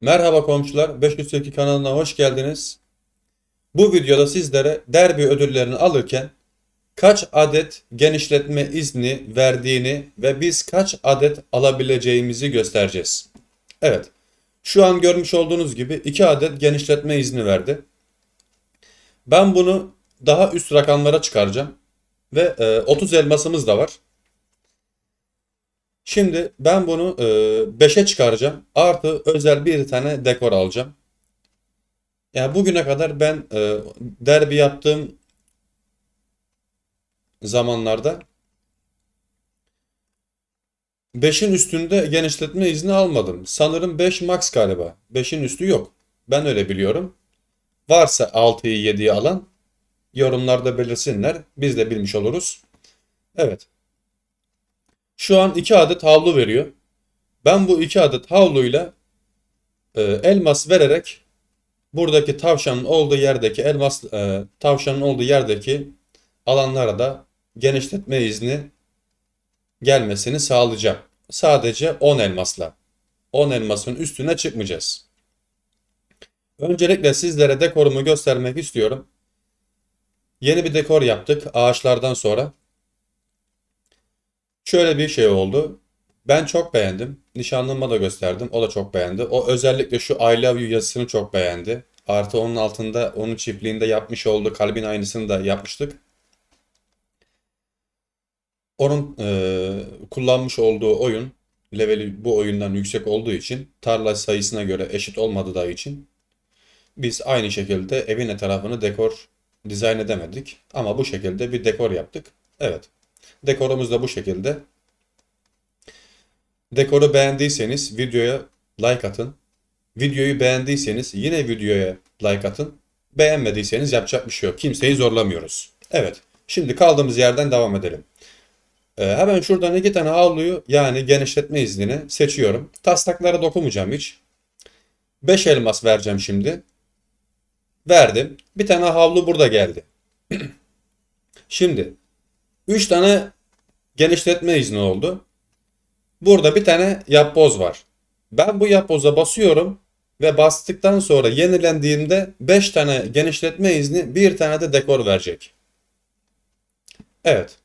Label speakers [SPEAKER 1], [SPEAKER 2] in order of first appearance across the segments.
[SPEAKER 1] Merhaba komşular, 502 kanalına hoş geldiniz. Bu videoda sizlere derbi ödüllerini alırken kaç adet genişletme izni verdiğini ve biz kaç adet alabileceğimizi göstereceğiz. Evet, şu an görmüş olduğunuz gibi 2 adet genişletme izni verdi. Ben bunu daha üst rakamlara çıkaracağım ve 30 e, elmasımız da var. Şimdi ben bunu 5'e çıkaracağım. Artı özel bir tane dekor alacağım. Yani bugüne kadar ben e, derbi yaptığım zamanlarda 5'in üstünde genişletme izni almadım. Sanırım 5 max galiba. 5'in üstü yok. Ben öyle biliyorum. Varsa 6'yı 7'yi alan yorumlarda belirsinler. Biz de bilmiş oluruz. Evet. Şu an iki adet havlu veriyor. Ben bu iki adet havluyla e, elmas vererek buradaki tavşanın olduğu yerdeki elmas e, tavşanın olduğu yerdeki alanlara da genişletme izni gelmesini sağlayacağım. Sadece 10 elmasla. 10 elmasın üstüne çıkmayacağız. Öncelikle sizlere dekorumu göstermek istiyorum. Yeni bir dekor yaptık ağaçlardan sonra. Şöyle bir şey oldu. Ben çok beğendim. Nişanlıma da gösterdim. O da çok beğendi. O özellikle şu I love you yazısını çok beğendi. Artı onun altında onun çiftliğinde yapmış olduğu kalbin aynısını da yapmıştık. Onun e, kullanmış olduğu oyun leveli bu oyundan yüksek olduğu için tarla sayısına göre eşit olmadığı için biz aynı şekilde evin etrafını dekor dizayn edemedik. Ama bu şekilde bir dekor yaptık. Evet. Dekorumuz da bu şekilde. Dekoru beğendiyseniz videoya like atın. Videoyu beğendiyseniz yine videoya like atın. Beğenmediyseniz yapacak bir şey yok. Kimseyi zorlamıyoruz. Evet. Şimdi kaldığımız yerden devam edelim. Ee, hemen şuradan iki tane havluyu yani genişletme iznini seçiyorum. Taslaklara dokunmayacağım hiç. 5 elmas vereceğim şimdi. Verdim. Bir tane havlu burada geldi. şimdi 3 tane genişletme izni oldu. Burada bir tane yapboz var. Ben bu yapboza basıyorum ve bastıktan sonra yenilendiğimde 5 tane genişletme izni bir tane de dekor verecek. Evet.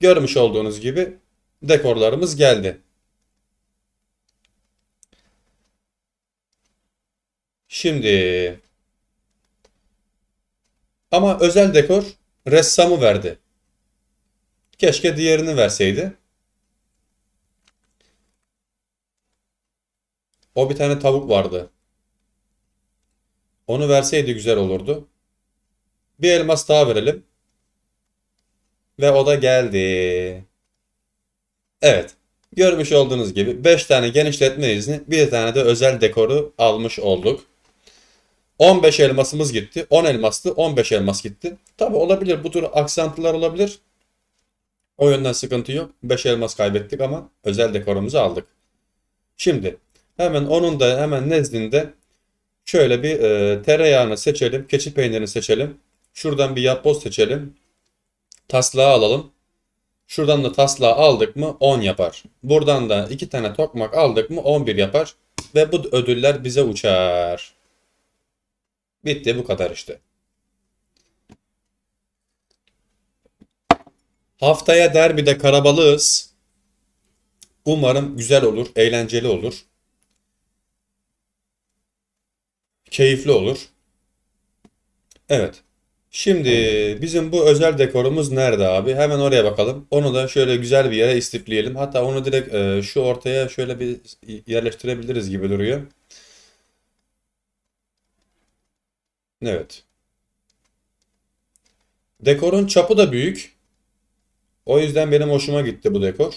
[SPEAKER 1] Görmüş olduğunuz gibi dekorlarımız geldi. Şimdi ama özel dekor ressamı verdi. Keşke diğerini verseydi. O bir tane tavuk vardı. Onu verseydi güzel olurdu. Bir elmas daha verelim. Ve o da geldi. Evet. Görmüş olduğunuz gibi 5 tane genişletme izni, bir tane de özel dekoru almış olduk. 15 elmasımız gitti. 10 elmastı. 15 elmas gitti. Tabi olabilir. Bu tür aksantlar olabilir. O yönden sıkıntı yok. 5 elmas kaybettik ama özel dekorumuzu aldık. Şimdi hemen onun da hemen nezdinde şöyle bir e, tereyağını seçelim. Keçi peynirini seçelim. Şuradan bir yapboz seçelim. Taslağı alalım. Şuradan da taslağı aldık mı 10 yapar. Buradan da 2 tane tokmak aldık mı 11 yapar. Ve bu ödüller bize uçar. Bitti bu kadar işte. Haftaya derbide karabalığız. Umarım güzel olur, eğlenceli olur. Keyifli olur. Evet. Şimdi bizim bu özel dekorumuz nerede abi? Hemen oraya bakalım. Onu da şöyle güzel bir yere istifleyelim. Hatta onu direkt e, şu ortaya şöyle bir yerleştirebiliriz gibi duruyor. Evet. Dekorun çapı da büyük. O yüzden benim hoşuma gitti bu dekor.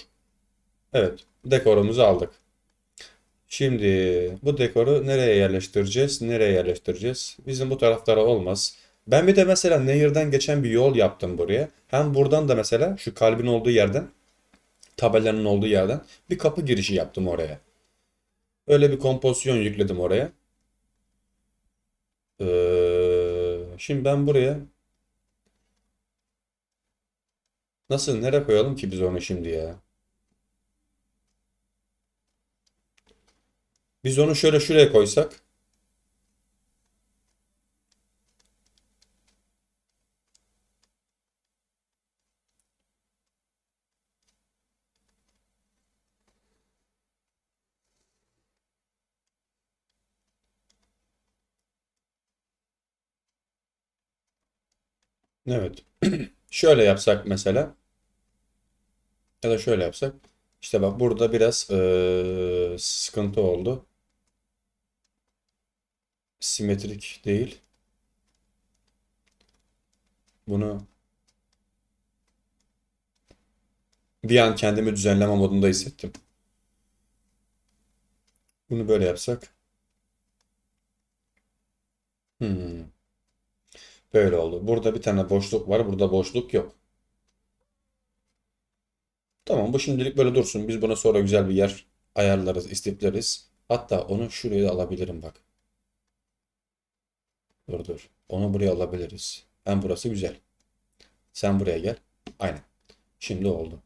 [SPEAKER 1] Evet. Dekorumuzu aldık. Şimdi bu dekoru nereye yerleştireceğiz? Nereye yerleştireceğiz? Bizim bu taraflara olmaz. Ben bir de mesela nehirden geçen bir yol yaptım buraya. Hem buradan da mesela şu kalbin olduğu yerden, tabelanın olduğu yerden bir kapı girişi yaptım oraya. Öyle bir kompozisyon yükledim oraya. Ee, Şimdi ben buraya Nasıl nereye koyalım ki biz onu şimdi ya? Biz onu şöyle şuraya koysak Evet. şöyle yapsak mesela. Ya da şöyle yapsak. İşte bak burada biraz ee, sıkıntı oldu. Simetrik değil. Bunu bir an kendimi düzenleme modunda hissettim. Bunu böyle yapsak. Hmm. Böyle oldu. Burada bir tane boşluk var. Burada boşluk yok. Tamam bu şimdilik böyle dursun. Biz buna sonra güzel bir yer ayarlarız, istipleriz. Hatta onu şuraya da alabilirim bak. Dur dur. Onu buraya alabiliriz. Hem burası güzel. Sen buraya gel. Aynen. Şimdi oldu.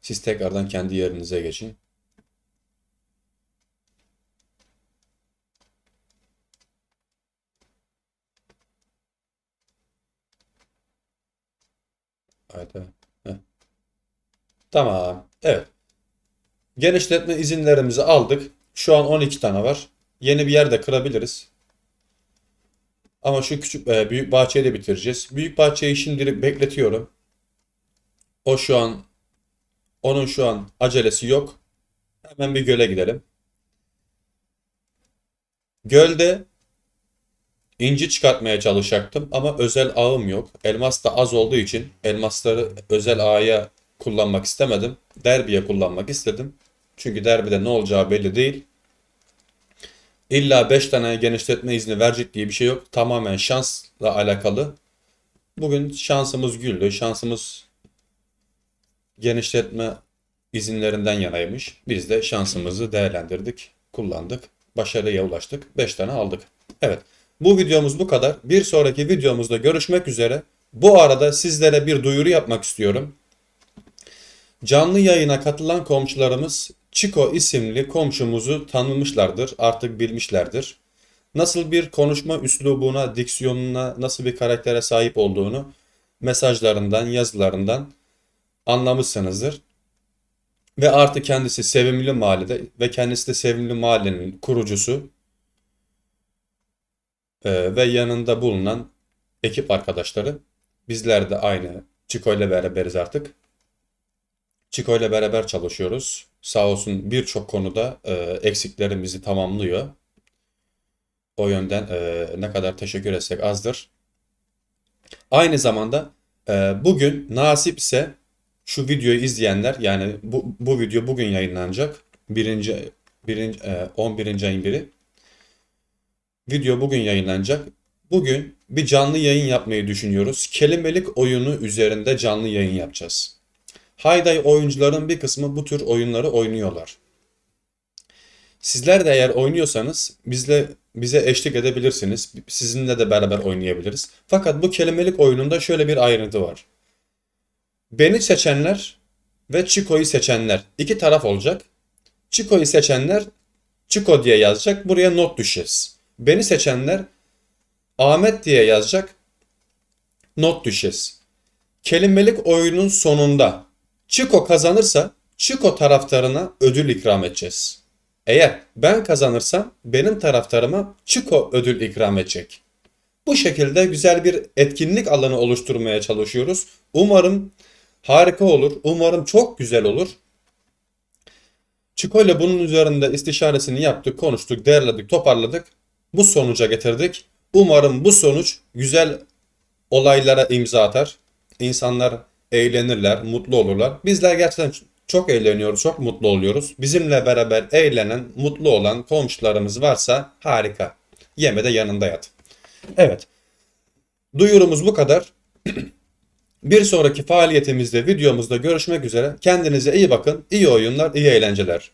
[SPEAKER 1] Siz tekrardan kendi yerinize geçin. Hayda. Tamam. Evet. Genişletme izinlerimizi aldık. Şu an 12 tane var. Yeni bir yerde kırabiliriz. Ama şu küçük e, büyük bahçeyi de bitireceğiz. Büyük bahçeyi şimdilik bekletiyorum. O şu an onun şu an acelesi yok. Hemen bir göle gidelim. Gölde İnci çıkartmaya çalışacaktım ama özel ağım yok. Elmas da az olduğu için elmasları özel ağaya kullanmak istemedim. Derbiye kullanmak istedim. Çünkü derbide ne olacağı belli değil. İlla 5 tane genişletme izni verecek diye bir şey yok. Tamamen şansla alakalı. Bugün şansımız güldü. Şansımız genişletme izinlerinden yanaymış. Biz de şansımızı değerlendirdik, kullandık. Başarıya ulaştık. 5 tane aldık. Evet. Bu videomuz bu kadar. Bir sonraki videomuzda görüşmek üzere. Bu arada sizlere bir duyuru yapmak istiyorum. Canlı yayına katılan komşularımız Chico isimli komşumuzu tanımışlardır, artık bilmişlerdir. Nasıl bir konuşma üslubuna, diksiyonuna, nasıl bir karaktere sahip olduğunu mesajlarından, yazılarından anlamışsınızdır. Ve artık kendisi Sevimli Mahallede ve kendisi de Sevimli Mahallenin kurucusu ee, ve yanında bulunan ekip arkadaşları. Bizler de aynı Chico ile beraberiz artık. Chico ile beraber çalışıyoruz. Sağ olsun birçok konuda e, eksiklerimizi tamamlıyor. O yönden e, ne kadar teşekkür etsek azdır. Aynı zamanda e, bugün nasipse şu videoyu izleyenler yani bu, bu video bugün yayınlanacak. Birinci, birinci, e, 11. ayın biri. Video bugün yayınlanacak. Bugün bir canlı yayın yapmayı düşünüyoruz. Kelimelik oyunu üzerinde canlı yayın yapacağız. Hayday oyuncuların bir kısmı bu tür oyunları oynuyorlar. Sizler de eğer oynuyorsanız bizle bize eşlik edebilirsiniz. Sizinle de beraber oynayabiliriz. Fakat bu kelimelik oyununda şöyle bir ayrıntı var. Beni seçenler ve Chico'yu seçenler iki taraf olacak. Chico'yu seçenler Chico diye yazacak. Buraya not düşeceğiz. Beni seçenler Ahmet diye yazacak. Not düşeceğiz. Kelimelik oyunun sonunda Çiko kazanırsa Çiko taraftarına ödül ikram edeceğiz. Eğer ben kazanırsam benim taraftarıma Çiko ödül ikram edecek. Bu şekilde güzel bir etkinlik alanı oluşturmaya çalışıyoruz. Umarım harika olur. Umarım çok güzel olur. Çiko ile bunun üzerinde istişaresini yaptık, konuştuk, değerledik, toparladık bu sonuca getirdik. Umarım bu sonuç güzel olaylara imza atar. İnsanlar eğlenirler, mutlu olurlar. Bizler gerçekten çok eğleniyoruz, çok mutlu oluyoruz. Bizimle beraber eğlenen, mutlu olan komşularımız varsa harika. Yeme de yanında yat. Evet. Duyurumuz bu kadar. Bir sonraki faaliyetimizde, videomuzda görüşmek üzere. Kendinize iyi bakın. İyi oyunlar, iyi eğlenceler.